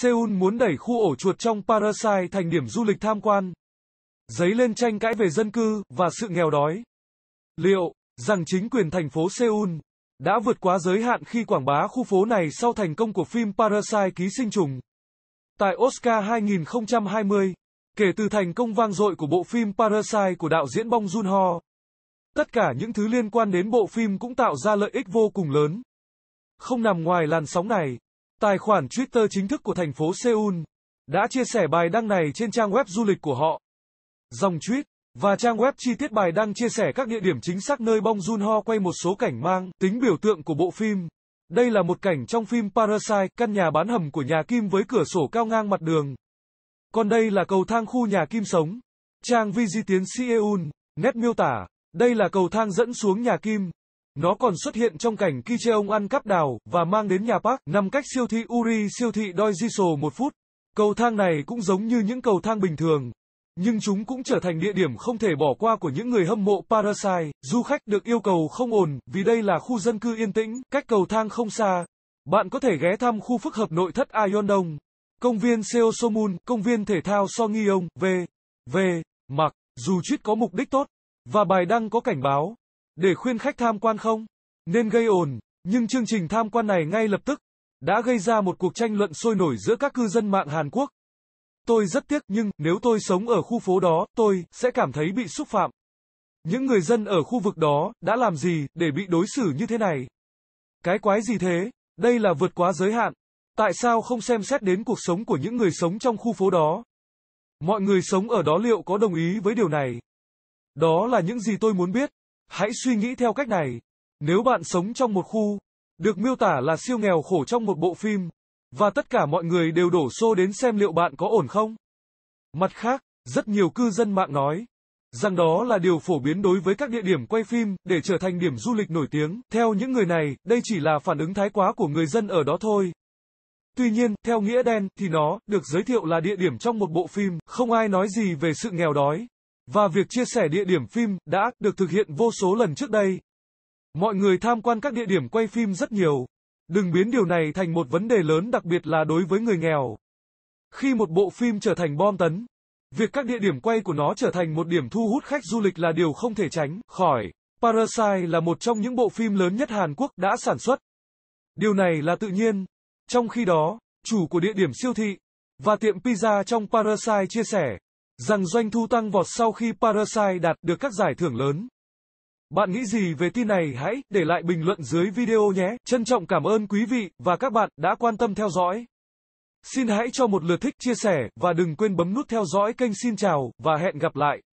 Seoul muốn đẩy khu ổ chuột trong Parasite thành điểm du lịch tham quan. Giấy lên tranh cãi về dân cư và sự nghèo đói. Liệu rằng chính quyền thành phố Seoul đã vượt quá giới hạn khi quảng bá khu phố này sau thành công của phim Parasite ký sinh trùng? Tại Oscar 2020, kể từ thành công vang dội của bộ phim Parasite của đạo diễn Bong Joon-ho, tất cả những thứ liên quan đến bộ phim cũng tạo ra lợi ích vô cùng lớn. Không nằm ngoài làn sóng này, Tài khoản Twitter chính thức của thành phố Seoul đã chia sẻ bài đăng này trên trang web du lịch của họ. Dòng tweet và trang web chi tiết bài đăng chia sẻ các địa điểm chính xác nơi Bong Joon-ho quay một số cảnh mang tính biểu tượng của bộ phim. Đây là một cảnh trong phim Parasite, căn nhà bán hầm của nhà Kim với cửa sổ cao ngang mặt đường. Còn đây là cầu thang khu nhà Kim sống. Trang Vi Di Tiến Seoul, nét miêu tả, đây là cầu thang dẫn xuống nhà Kim. Nó còn xuất hiện trong cảnh Kicheon ăn cắp đào và mang đến nhà Park nằm cách siêu thị Uri siêu thị Doijiso một phút. Cầu thang này cũng giống như những cầu thang bình thường, nhưng chúng cũng trở thành địa điểm không thể bỏ qua của những người hâm mộ Parasite. Du khách được yêu cầu không ồn vì đây là khu dân cư yên tĩnh, cách cầu thang không xa. Bạn có thể ghé thăm khu phức hợp nội thất Ayondong, công viên Seosomun, công viên thể thao Songyong, v. v. Mặc, dù chuyết có mục đích tốt, và bài đăng có cảnh báo, để khuyên khách tham quan không nên gây ồn, nhưng chương trình tham quan này ngay lập tức đã gây ra một cuộc tranh luận sôi nổi giữa các cư dân mạng Hàn Quốc. Tôi rất tiếc nhưng nếu tôi sống ở khu phố đó, tôi sẽ cảm thấy bị xúc phạm. Những người dân ở khu vực đó đã làm gì để bị đối xử như thế này? Cái quái gì thế? Đây là vượt quá giới hạn. Tại sao không xem xét đến cuộc sống của những người sống trong khu phố đó? Mọi người sống ở đó liệu có đồng ý với điều này? Đó là những gì tôi muốn biết. Hãy suy nghĩ theo cách này. Nếu bạn sống trong một khu, được miêu tả là siêu nghèo khổ trong một bộ phim, và tất cả mọi người đều đổ xô đến xem liệu bạn có ổn không. Mặt khác, rất nhiều cư dân mạng nói rằng đó là điều phổ biến đối với các địa điểm quay phim để trở thành điểm du lịch nổi tiếng. Theo những người này, đây chỉ là phản ứng thái quá của người dân ở đó thôi. Tuy nhiên, theo nghĩa đen thì nó được giới thiệu là địa điểm trong một bộ phim, không ai nói gì về sự nghèo đói. Và việc chia sẻ địa điểm phim đã được thực hiện vô số lần trước đây. Mọi người tham quan các địa điểm quay phim rất nhiều. Đừng biến điều này thành một vấn đề lớn đặc biệt là đối với người nghèo. Khi một bộ phim trở thành bom tấn, việc các địa điểm quay của nó trở thành một điểm thu hút khách du lịch là điều không thể tránh khỏi. Parasite là một trong những bộ phim lớn nhất Hàn Quốc đã sản xuất. Điều này là tự nhiên. Trong khi đó, chủ của địa điểm siêu thị và tiệm pizza trong Parasite chia sẻ, rằng doanh thu tăng vọt sau khi Parasite đạt được các giải thưởng lớn. Bạn nghĩ gì về tin này hãy để lại bình luận dưới video nhé. Trân trọng cảm ơn quý vị và các bạn đã quan tâm theo dõi. Xin hãy cho một lượt thích, chia sẻ và đừng quên bấm nút theo dõi kênh Xin chào và hẹn gặp lại.